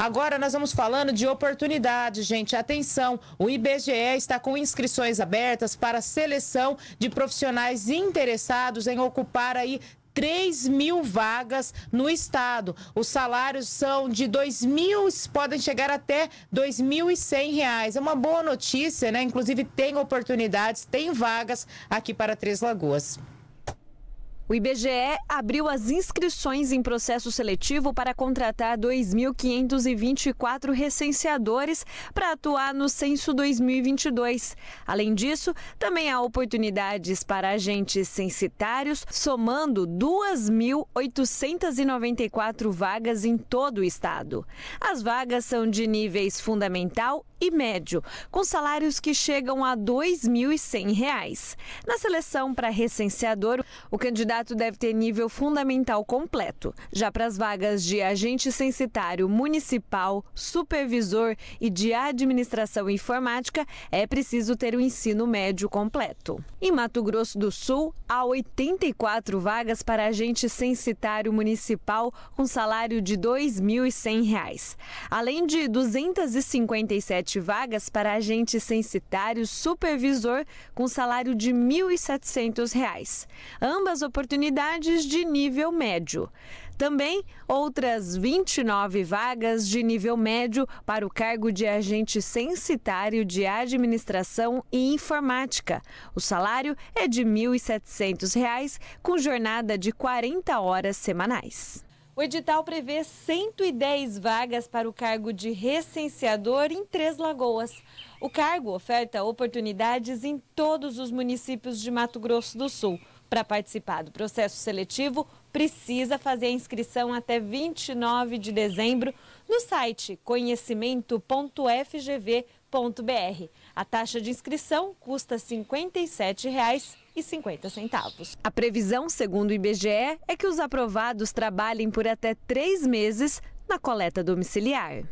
Agora nós vamos falando de oportunidade, gente. Atenção, o IBGE está com inscrições abertas para seleção de profissionais interessados em ocupar aí 3 mil vagas no estado. Os salários são de 2 mil, podem chegar até 2.100 reais. É uma boa notícia, né? Inclusive tem oportunidades, tem vagas aqui para Três Lagoas. O IBGE abriu as inscrições em processo seletivo para contratar 2.524 recenseadores para atuar no censo 2022. Além disso, também há oportunidades para agentes censitários, somando 2.894 vagas em todo o estado. As vagas são de níveis fundamental e médio, com salários que chegam a R$ 2.100. Na seleção para recenseador, o candidato candidato deve ter nível fundamental completo. Já para as vagas de agente censitário municipal, supervisor e de administração informática, é preciso ter o ensino médio completo. Em Mato Grosso do Sul, há 84 vagas para agente censitário municipal com salário de R$ 2.100, além de 257 vagas para agente censitário supervisor com salário de R$ 1.700. Ambas oportunidades oportunidades de nível médio. Também outras 29 vagas de nível médio para o cargo de agente censitário de administração e informática. O salário é de R$ 1.700, com jornada de 40 horas semanais. O edital prevê 110 vagas para o cargo de recenseador em Três Lagoas. O cargo oferta oportunidades em todos os municípios de Mato Grosso do Sul. Para participar do processo seletivo, precisa fazer a inscrição até 29 de dezembro no site conhecimento.fgv.br. A taxa de inscrição custa R$ 57,50. A previsão, segundo o IBGE, é que os aprovados trabalhem por até três meses na coleta domiciliar.